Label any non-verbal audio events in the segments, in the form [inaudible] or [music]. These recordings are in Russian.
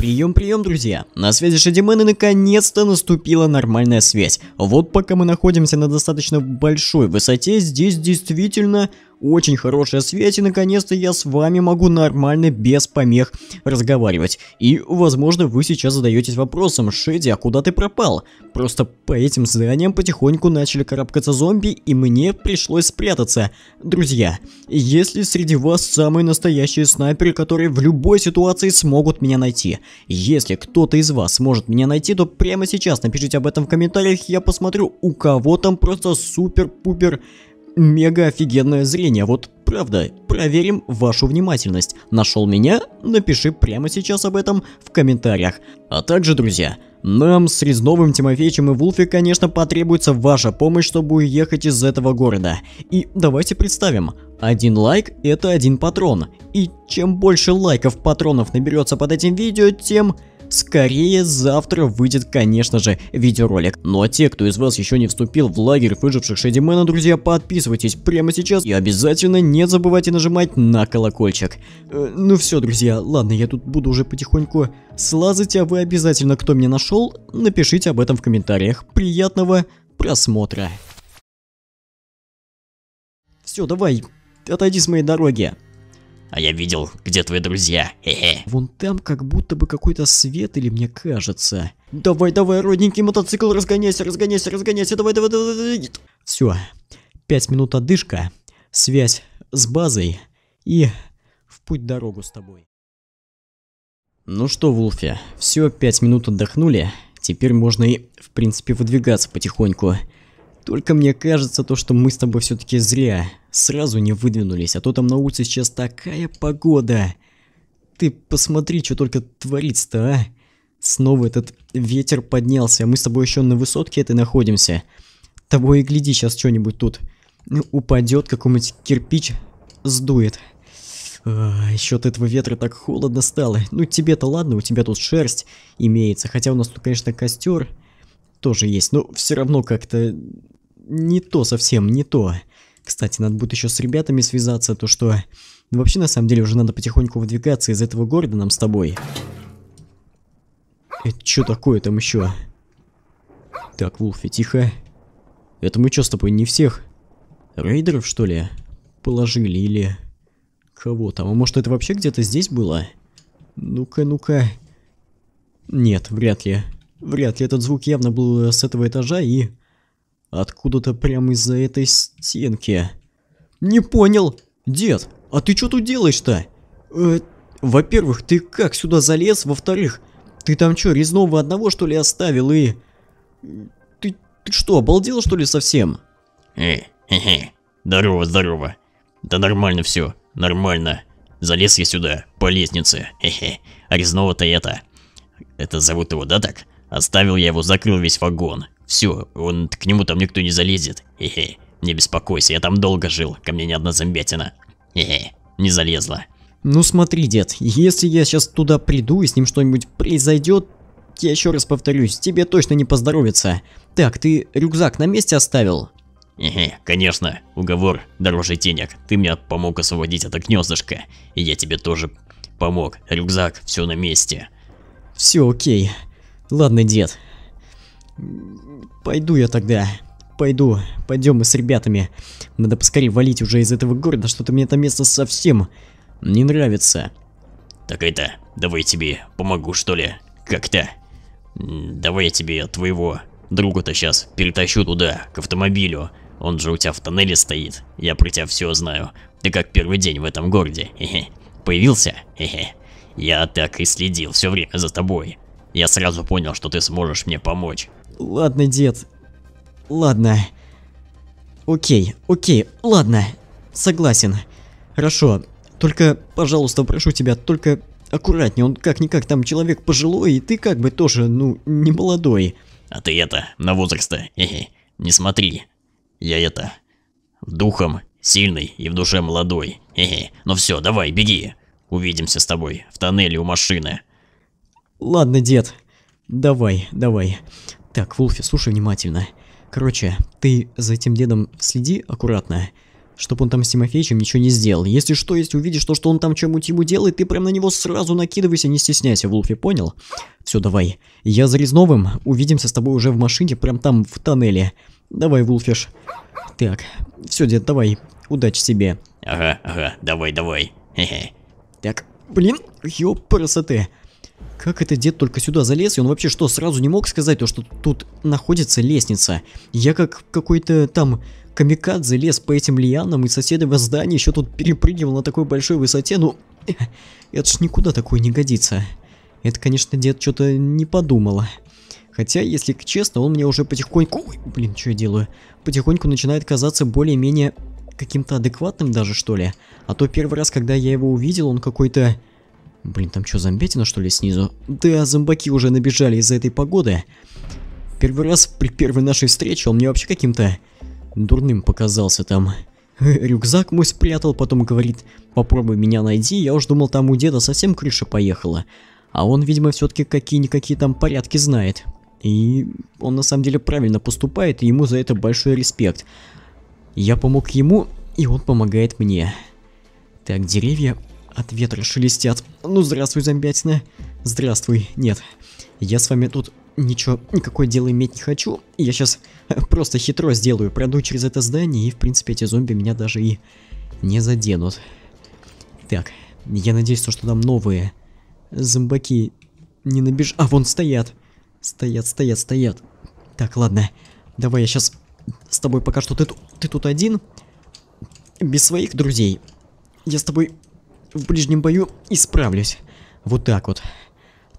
Прием, прием, друзья. На связи Шадимен и наконец-то наступила нормальная связь. Вот пока мы находимся на достаточно большой высоте, здесь действительно очень хорошая свет и наконец-то я с вами могу нормально, без помех разговаривать. И, возможно, вы сейчас задаетесь вопросом, Шеди, а куда ты пропал? Просто по этим зданиям потихоньку начали карабкаться зомби, и мне пришлось спрятаться. Друзья, если среди вас самые настоящие снайперы, которые в любой ситуации смогут меня найти. Если кто-то из вас сможет меня найти, то прямо сейчас напишите об этом в комментариях, я посмотрю, у кого там просто супер-пупер мега офигенное зрение, вот правда. Проверим вашу внимательность. Нашел меня? Напиши прямо сейчас об этом в комментариях. А также, друзья, нам с Резновым, Тимофеевичем и Вулфи, конечно, потребуется ваша помощь, чтобы уехать из этого города. И давайте представим, один лайк – это один патрон. И чем больше лайков патронов наберется под этим видео, тем Скорее завтра выйдет, конечно же, видеоролик. Ну а те, кто из вас еще не вступил в лагерь выживших Шедимена, друзья, подписывайтесь прямо сейчас и обязательно не забывайте нажимать на колокольчик. Э, ну все, друзья, ладно, я тут буду уже потихоньку слазать, а вы обязательно, кто меня нашел, напишите об этом в комментариях. Приятного просмотра. Все, давай, отойди с моей дороги. А я видел, где твои друзья. Хе-хе. Вон там как будто бы какой-то свет или мне кажется. Давай, давай, родненький мотоцикл, разгоняйся, разгоняйся, разгоняйся, давай, давай, давай. давай. Все. Пять минут отдышка, связь с базой и в путь дорогу с тобой. Ну что, Вулфи, все, пять минут отдохнули. Теперь можно и, в принципе, выдвигаться потихоньку. Только мне кажется то, что мы с тобой все-таки зря. Сразу не выдвинулись, а то там на улице сейчас такая погода. Ты посмотри, что только творится-то, а? Снова этот ветер поднялся, а мы с тобой еще на высотке этой находимся. Того и гляди, сейчас что-нибудь тут упадет, какой-нибудь кирпич сдует. А, еще от этого ветра так холодно стало. Ну тебе-то ладно, у тебя тут шерсть имеется, хотя у нас тут, конечно, костер тоже есть, но все равно как-то не то совсем, не то. Кстати, надо будет еще с ребятами связаться, то что... Ну, вообще, на самом деле, уже надо потихоньку выдвигаться из этого города нам с тобой. Это что такое там еще? Так, Вулфи, тихо. Это мы что с тобой, не всех? Рейдеров, что ли? Положили или... Кого там? А может, это вообще где-то здесь было? Ну-ка, ну-ка. Нет, вряд ли. Вряд ли. Этот звук явно был с этого этажа и... Откуда-то прямо из-за этой стенки. Не понял. Дед, а ты что тут делаешь-то? Э, Во-первых, ты как сюда залез? Во-вторых, ты там что, резного одного что ли оставил и... Ты, ты что, обалдел что ли совсем? Э, хе-хе. Э, э, здорово, здорово. Да нормально все, нормально. Залез я сюда, по лестнице, хе-хе. Э, а резного-то это... Это зовут его, да так? Оставил я его, закрыл весь вагон. Все, он к нему там никто не залезет. Хе-хе. Не беспокойся, я там долго жил, ко мне ни одна зомбятина. Хе-хе. Не залезла. Ну смотри, дед, если я сейчас туда приду и с ним что-нибудь произойдет, я еще раз повторюсь, тебе точно не поздоровится. Так, ты рюкзак на месте оставил? Эге, конечно, уговор дороже денег. Ты мне помог освободить это гнездышко, и я тебе тоже помог. Рюкзак, все на месте. Все, окей. Ладно, дед. Пойду я тогда. Пойду. Пойдем мы с ребятами. Надо поскорее валить уже из этого города, что-то мне это место совсем не нравится. Так это, давай тебе помогу, что ли? Как-то. Давай я тебе твоего друга-то сейчас перетащу туда, к автомобилю. Он же у тебя в тоннеле стоит. Я про тебя все знаю. Ты как первый день в этом городе. Хе -хе. Появился? Хе Я так и следил все время за тобой. Я сразу понял, что ты сможешь мне помочь. Ладно, дед. Ладно. Окей, окей, ладно. Согласен. Хорошо. Только, пожалуйста, прошу тебя, только аккуратнее. Он как-никак там человек пожилой, и ты как бы тоже, ну, не молодой. А ты это, на возраста, хе не смотри. Я это, духом сильный и в душе молодой, хе Ну все, давай, беги. Увидимся с тобой в тоннеле у машины. Ладно, дед, давай, давай. Так, Вулфи, слушай внимательно. Короче, ты за этим дедом следи аккуратно, чтобы он там с Тимофеичем ничего не сделал. Если что, если увидишь то, что он там чему ему делает, ты прям на него сразу накидывайся, не стесняйся, Вулфи, понял? Все, давай. Я за Резновым, увидимся с тобой уже в машине, прям там, в тоннеле. Давай, Вулфиш. Так, все, дед, давай, удачи тебе. Ага, ага, давай, давай. Хе -хе. Так, блин, ёпрсоты. Как это дед только сюда залез? И он вообще что, сразу не мог сказать то, что тут находится лестница? Я как какой-то там камикадзе лез по этим лианам, и соседы во здании еще тут перепрыгивал на такой большой высоте. Ну, [laughs] это ж никуда такое не годится. Это, конечно, дед что-то не подумал. Хотя, если честно, он мне уже потихоньку... Ой, блин, что я делаю? Потихоньку начинает казаться более-менее каким-то адекватным даже, что ли. А то первый раз, когда я его увидел, он какой-то Блин, там что, зомбетина что ли снизу? Да, зомбаки уже набежали из-за этой погоды. Первый раз при первой нашей встрече он мне вообще каким-то дурным показался там. [laughs] Рюкзак мой спрятал, потом говорит, попробуй меня найди, я уж думал, там у деда совсем крыша поехала. А он, видимо, все-таки какие-никакие там порядки знает. И он на самом деле правильно поступает, и ему за это большой респект. Я помог ему, и он помогает мне. Так, деревья от ветра шелестят. Ну, здравствуй, зомбятина. Здравствуй. Нет, я с вами тут ничего, никакое дело иметь не хочу. Я сейчас э, просто хитро сделаю, пройду через это здание, и, в принципе, эти зомби меня даже и не заденут. Так, я надеюсь, то, что там новые зомбаки не набеж... А, вон стоят. Стоят, стоят, стоят. Так, ладно. Давай я сейчас с тобой пока что... Ты, ты тут один, без своих друзей. Я с тобой в ближнем бою исправлюсь. Вот так вот.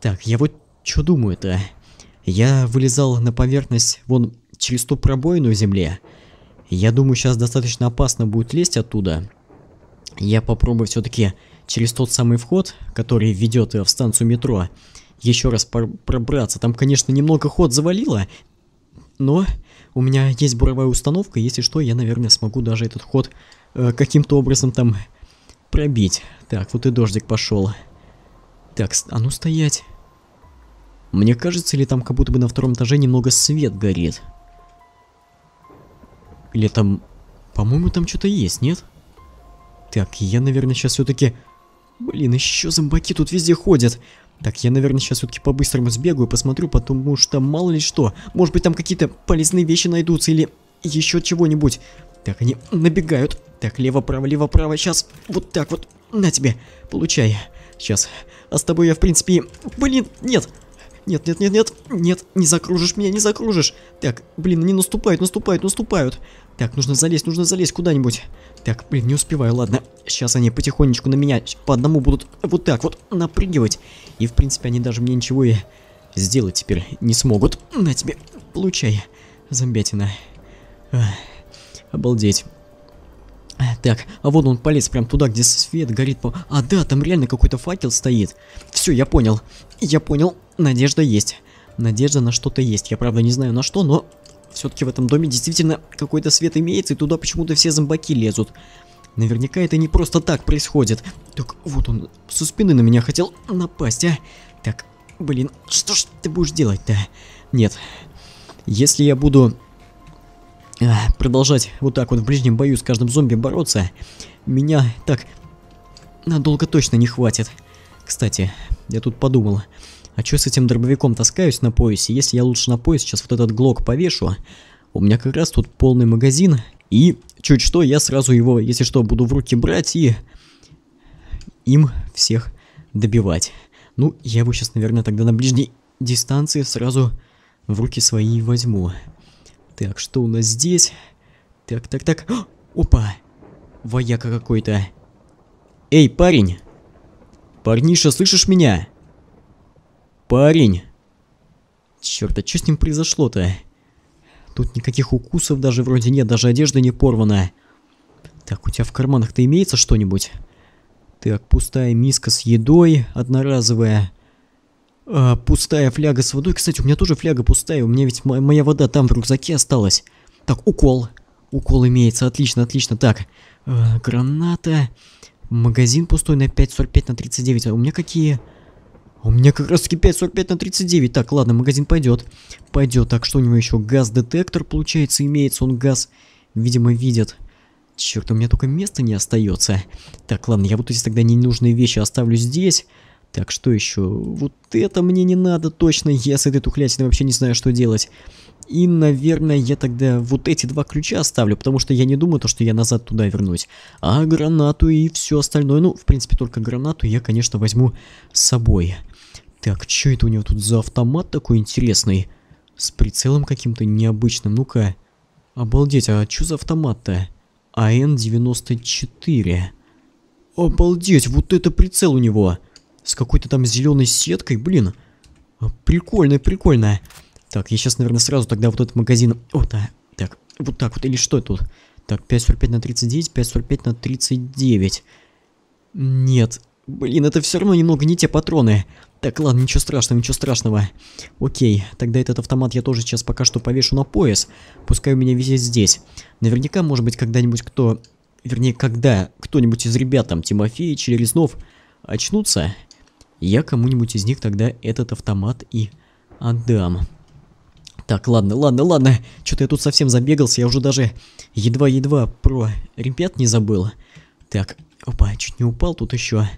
Так, я вот что думаю-то? Я вылезал на поверхность вон через ту пробоину в земле. Я думаю, сейчас достаточно опасно будет лезть оттуда. Я попробую все-таки через тот самый вход, который ведет э, в станцию метро, еще раз пробраться. Там, конечно, немного ход завалило, но у меня есть буровая установка. Если что, я, наверное, смогу даже этот ход э, каким-то образом там пробить. Так, вот и дождик пошел. Так, а ну стоять. Мне кажется, ли там как будто бы на втором этаже немного свет горит. Или там... По-моему, там что-то есть, нет? Так, я, наверное, сейчас все-таки... Блин, еще зомбаки тут везде ходят. Так, я, наверное, сейчас все-таки по-быстрому сбегаю, посмотрю, потому что мало ли что. Может быть, там какие-то полезные вещи найдутся или еще чего-нибудь. Так, они набегают. Так, лево-право, лево-право. Сейчас вот так вот. На тебе. Получай. Сейчас. А с тобой я, в принципе... Блин, нет. Нет, нет, нет, нет, нет, не закружишь меня, не закружишь. Так, блин, они наступают, наступают, наступают. Так, нужно залезть, нужно залезть куда-нибудь. Так, блин, не успеваю, ладно. Сейчас они потихонечку на меня по одному будут вот так вот напрыгивать. И, в принципе, они даже мне ничего и сделать теперь не смогут. На тебе, получай, зомбятина. Ах. Обалдеть. Так, а вот он полез прям туда, где свет горит. По... А да, там реально какой-то факел стоит. Все, я понял. Я понял. Надежда есть. Надежда на что-то есть. Я правда не знаю на что, но все-таки в этом доме действительно какой-то свет имеется, и туда почему-то все зомбаки лезут. Наверняка это не просто так происходит. Так, вот он со спины на меня хотел напасть, а. Так, блин, что ж ты будешь делать-то? Нет. Если я буду Э, продолжать вот так вот в ближнем бою с каждым зомби бороться, меня так надолго точно не хватит. Кстати, я тут подумал, а чё с этим дробовиком таскаюсь на поясе? Если я лучше на пояс сейчас вот этот глок повешу, у меня как раз тут полный магазин, и чуть что, я сразу его, если что, буду в руки брать и им всех добивать. Ну, я его сейчас, наверное, тогда на ближней дистанции сразу в руки свои возьму. Так, что у нас здесь? Так, так, так. О, опа! Вояка какой-то. Эй, парень! Парниша, слышишь меня? Парень! Черт, а что с ним произошло-то? Тут никаких укусов даже вроде нет, даже одежда не порвана. Так, у тебя в карманах-то имеется что-нибудь? Так, пустая миска с едой, одноразовая э, пустая фляга с водой. Кстати, у меня тоже фляга пустая, у меня ведь моя вода там в рюкзаке осталась. Так, укол. Укол имеется, отлично, отлично. Так, э, граната. Магазин пустой на 5,45 на 39. А у меня какие... А у меня как раз таки 5,45 на 39. Так, ладно, магазин пойдет. Пойдет. Так, что у него еще? Газ-детектор, получается, имеется. Он газ, видимо, видит. Черт, у меня только места не остается. Так, ладно, я вот эти тогда ненужные вещи оставлю здесь. Так, что еще? Вот это мне не надо точно, я с этой тухлятиной вообще не знаю, что делать. И, наверное, я тогда вот эти два ключа оставлю, потому что я не думаю, то, что я назад туда вернусь. А гранату и все остальное, ну, в принципе, только гранату я, конечно, возьму с собой. Так, что это у него тут за автомат такой интересный? С прицелом каким-то необычным, ну-ка. Обалдеть, а что за автомат-то? АН-94. Обалдеть, вот это прицел у него с какой-то там зеленой сеткой, блин. Прикольная, прикольная. Так, я сейчас, наверное, сразу тогда вот этот магазин... Вот, а, так, вот так вот, или что тут? Так, 5.45 на 39, 5.45 на 39. Нет, блин, это все равно немного не те патроны. Так, ладно, ничего страшного, ничего страшного. Окей, тогда этот автомат я тоже сейчас пока что повешу на пояс. Пускай у меня висит здесь. Наверняка, может быть, когда-нибудь кто... Вернее, когда кто-нибудь из ребят, там, Тимофей, или очнутся я кому-нибудь из них тогда этот автомат и отдам. Так, ладно, ладно, ладно. Что-то я тут совсем забегался, я уже даже едва-едва про ребят не забыл. Так, опа, чуть не упал тут еще.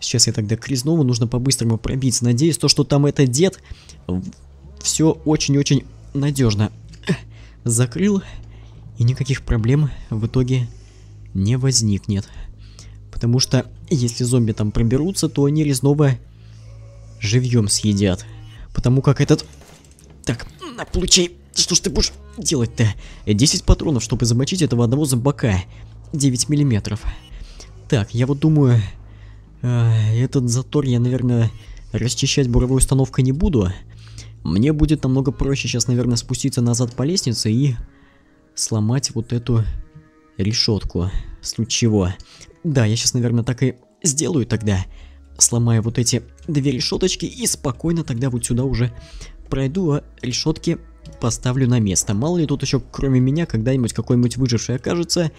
Сейчас я тогда к Резнову нужно по-быстрому пробиться. Надеюсь, то, что там это дед, все очень-очень надежно. Закрыл, и никаких проблем в итоге не возникнет. Потому что если зомби там проберутся, то они Резнова живьем съедят. Потому как этот... Так, на, получай. Что ж ты будешь делать-то? 10 патронов, чтобы замочить этого одного зомбака. 9 миллиметров. Так, я вот думаю... Э, этот затор я, наверное, расчищать буровой установкой не буду. Мне будет намного проще сейчас, наверное, спуститься назад по лестнице и сломать вот эту решетку. В чего. Да, я сейчас, наверное, так и сделаю тогда сломаю вот эти две решеточки и спокойно тогда вот сюда уже пройду, а решетки поставлю на место. Мало ли тут еще кроме меня когда-нибудь какой-нибудь выживший окажется,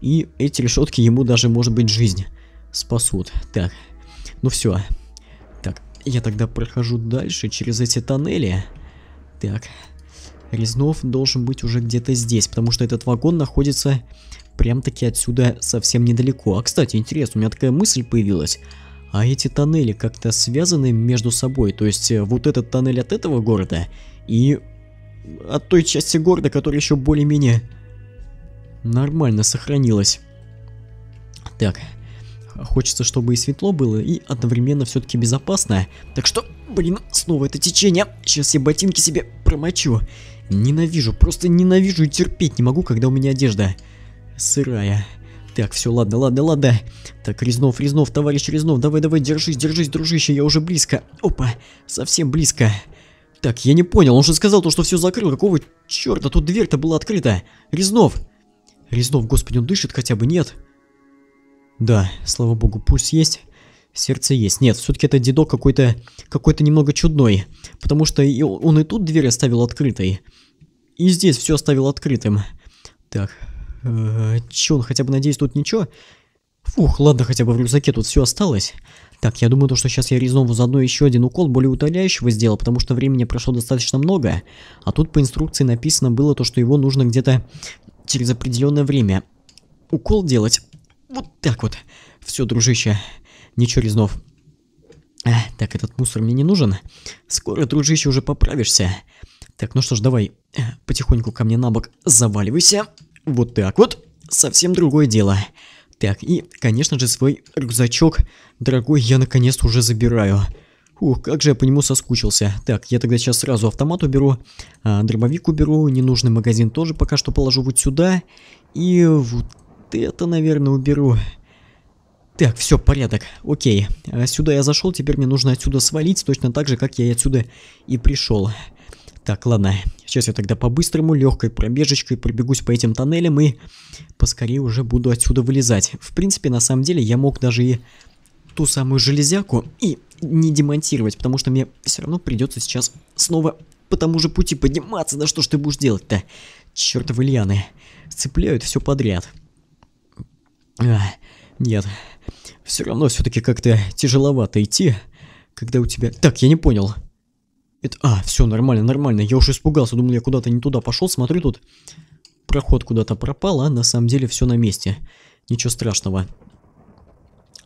и эти решетки ему даже, может быть, жизнь спасут. Так, ну все. Так, я тогда прохожу дальше через эти тоннели. Так, Резнов должен быть уже где-то здесь, потому что этот вагон находится прям-таки отсюда совсем недалеко. А, кстати, интересно, у меня такая мысль появилась а эти тоннели как-то связаны между собой, то есть э, вот этот тоннель от этого города и от той части города, которая еще более-менее нормально сохранилась. Так, хочется, чтобы и светло было, и одновременно все-таки безопасно. Так что, блин, снова это течение. Сейчас я ботинки себе промочу. Ненавижу, просто ненавижу и терпеть не могу, когда у меня одежда сырая. Так, все, ладно, ладно, ладно. Так, Резнов, Резнов, товарищ Резнов, давай-давай, держись, держись, дружище, я уже близко. Опа, совсем близко. Так, я не понял, он же сказал то, что все закрыл. Какого черта, тут дверь-то была открыта. Резнов. Резнов, господи, он дышит хотя бы, нет? Да, слава богу, пульс есть. Сердце есть. Нет, все-таки это дедок какой-то какой-то немного чудной. Потому что и он и тут дверь оставил открытой. И здесь все оставил открытым. Так, Э, Чон, хотя бы надеюсь, тут ничего. Фух, ладно, хотя бы в рюкзаке тут все осталось. Так, я думаю, то, что сейчас я резнову заодно еще один укол более утоляющего сделал, потому что времени прошло достаточно много. А тут по инструкции написано было то, что его нужно где-то через определенное время укол делать. Вот так вот. Все, дружище, ничего резнов. А, так, этот мусор мне не нужен. Скоро, дружище, уже поправишься. Так, ну что ж, давай э, потихоньку ко мне на бок заваливайся. Вот так вот. Совсем другое дело. Так, и, конечно же, свой рюкзачок, дорогой, я наконец уже забираю. Ух, как же я по нему соскучился. Так, я тогда сейчас сразу автомат уберу, а, дробовик уберу, ненужный магазин тоже пока что положу вот сюда. И вот это, наверное, уберу. Так, все, порядок. Окей. А, сюда я зашел, теперь мне нужно отсюда свалить, точно так же, как я и отсюда и пришел. Так, ладно, сейчас я тогда по-быстрому, легкой пробежечкой пробегусь по этим тоннелям и поскорее уже буду отсюда вылезать. В принципе, на самом деле, я мог даже и ту самую железяку и не демонтировать, потому что мне все равно придется сейчас снова по тому же пути подниматься. Да что ж ты будешь делать-то? Чертовы лианы. Цепляют все подряд. А, нет. Все равно все-таки как-то тяжеловато идти, когда у тебя... Так, я не понял. Это... А, все, нормально, нормально. Я уже испугался, думал, я куда-то не туда пошел. Смотрю, тут проход куда-то пропал, а на самом деле все на месте. Ничего страшного.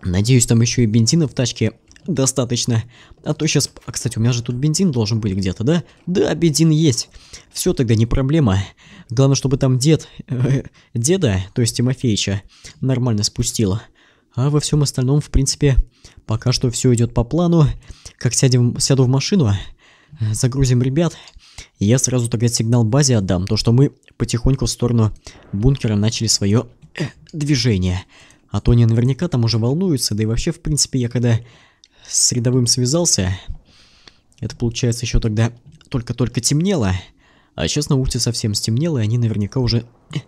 Надеюсь, там еще и бензина в тачке достаточно. А то сейчас... А, кстати, у меня же тут бензин должен быть где-то, да? Да, бензин есть. Все тогда не проблема. Главное, чтобы там дед... Э, деда, то есть Тимофеича, нормально спустило. А во всем остальном, в принципе, пока что все идет по плану. Как сядем, сяду в машину, Э, загрузим ребят. я сразу тогда сигнал базе отдам, то что мы потихоньку в сторону бункера начали свое э, движение. А то они наверняка там уже волнуются, да и вообще, в принципе, я когда с рядовым связался, это получается еще тогда только-только темнело, а сейчас на улице совсем стемнело, и они наверняка уже э,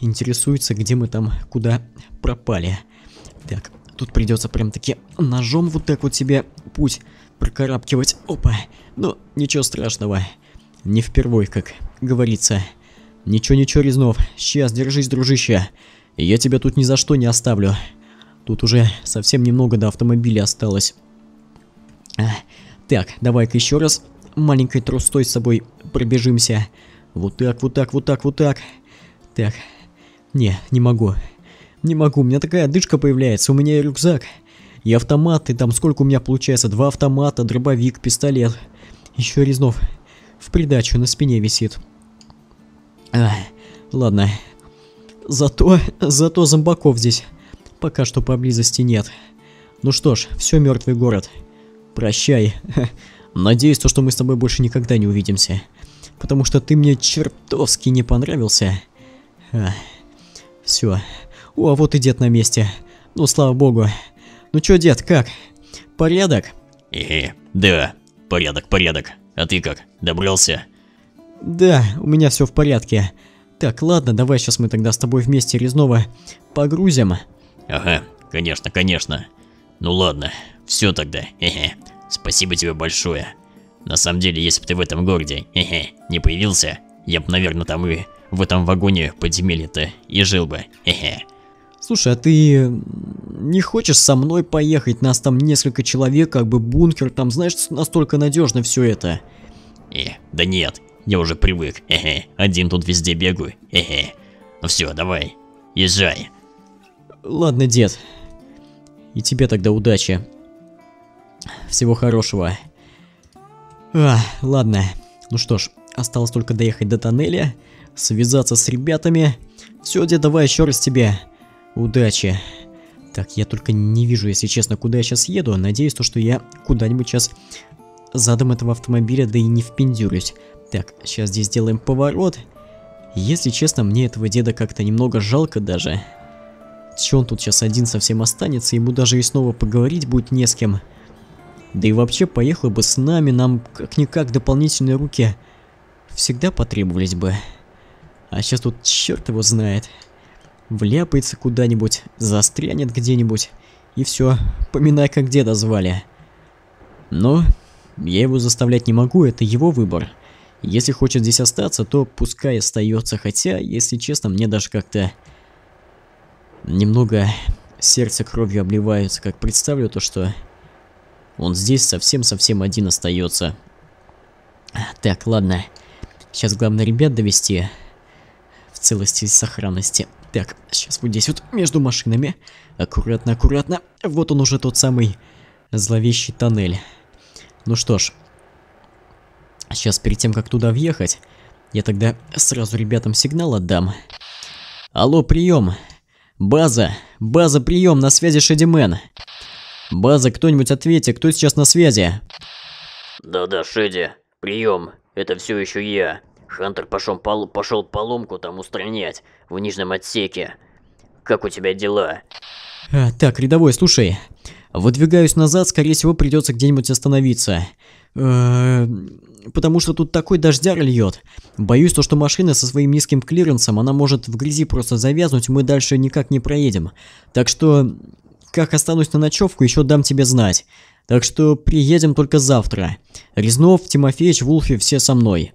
интересуются, где мы там, куда пропали. Так, тут придется прям таки ножом вот так вот себе путь прокарабкивать. Опа. Но ну, ничего страшного. Не впервой, как говорится. Ничего-ничего, Резнов. Сейчас, держись, дружище. Я тебя тут ни за что не оставлю. Тут уже совсем немного до автомобиля осталось. А, так, давай-ка еще раз маленькой трустой с собой пробежимся. Вот так, вот так, вот так, вот так. Так. Не, не могу. Не могу, у меня такая дышка появляется, у меня и рюкзак. И автоматы, там сколько у меня получается? Два автомата, дробовик, пистолет. Еще резнов в придачу на спине висит. Ах, ладно. Зато, зато зомбаков здесь пока что поблизости нет. Ну что ж, все мертвый город. Прощай. [laughs] Надеюсь, то, что мы с тобой больше никогда не увидимся. Потому что ты мне чертовски не понравился. Все. О, а вот и дед на месте. Ну, слава богу. Ну чё, дед, как? Порядок? Эге, да, порядок, порядок. А ты как, добрался? Да, у меня все в порядке. Так, ладно, давай сейчас мы тогда с тобой вместе резного погрузим. Ага, конечно, конечно. Ну ладно, все тогда. хе Спасибо тебе большое. На самом деле, если бы ты в этом городе хе не появился, я бы, наверное, там и в этом вагоне подземелье то и жил бы. хе Слушай, а ты не хочешь со мной поехать? Нас там несколько человек, как бы бункер, там знаешь, настолько надежно все это. Э, да нет, я уже привык. Эхе, один тут везде бегаю. Эхе. Ну все, давай, езжай. Ладно, дед. И тебе тогда удачи. Всего хорошего. А, ладно. Ну что ж, осталось только доехать до тоннеля, связаться с ребятами. Все, дед, давай еще раз тебе. Удачи. Так, я только не вижу, если честно, куда я сейчас еду. Надеюсь, то, что я куда-нибудь сейчас задом этого автомобиля, да и не впендюрюсь. Так, сейчас здесь сделаем поворот. Если честно, мне этого деда как-то немного жалко даже. Че он тут сейчас один совсем останется, ему даже и снова поговорить будет не с кем. Да и вообще, поехал бы с нами, нам как-никак дополнительные руки всегда потребовались бы. А сейчас тут черт его знает вляпается куда-нибудь, застрянет где-нибудь, и все, поминай, как деда звали. Но я его заставлять не могу, это его выбор. Если хочет здесь остаться, то пускай остается, хотя, если честно, мне даже как-то немного сердце кровью обливается, как представлю то, что он здесь совсем-совсем один остается. Так, ладно. Сейчас главное ребят довести в целости и сохранности. Так, сейчас вот здесь вот, между машинами. Аккуратно, аккуратно. Вот он уже тот самый зловещий тоннель. Ну что ж. Сейчас перед тем, как туда въехать, я тогда сразу ребятам сигнал отдам. Алло, прием. База, база, прием, на связи Шедимен. База, кто-нибудь ответьте, кто сейчас на связи? Да-да, Шеди, прием, это все еще я. Хантер пошел, пол пошел поломку там устранять в нижнем отсеке. Как у тебя дела? Э, так, рядовой, слушай. Выдвигаюсь назад, скорее всего, придется где-нибудь остановиться. Э, потому что тут такой дождяр льет. Боюсь то, что машина со своим низким клиренсом, она может в грязи просто завязнуть, мы дальше никак не проедем. Так что, как останусь на ночевку, еще дам тебе знать. Так что приедем только завтра. Резнов, Тимофеевич, Вулфи все со мной.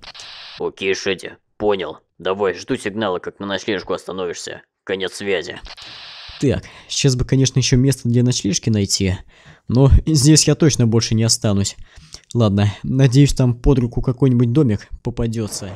Окей, Шетти, понял. Давай, жду сигнала, как на ночлежку остановишься. Конец связи. Так, сейчас бы, конечно, еще место для ночлежки найти, но здесь я точно больше не останусь. Ладно, надеюсь, там под руку какой-нибудь домик попадется.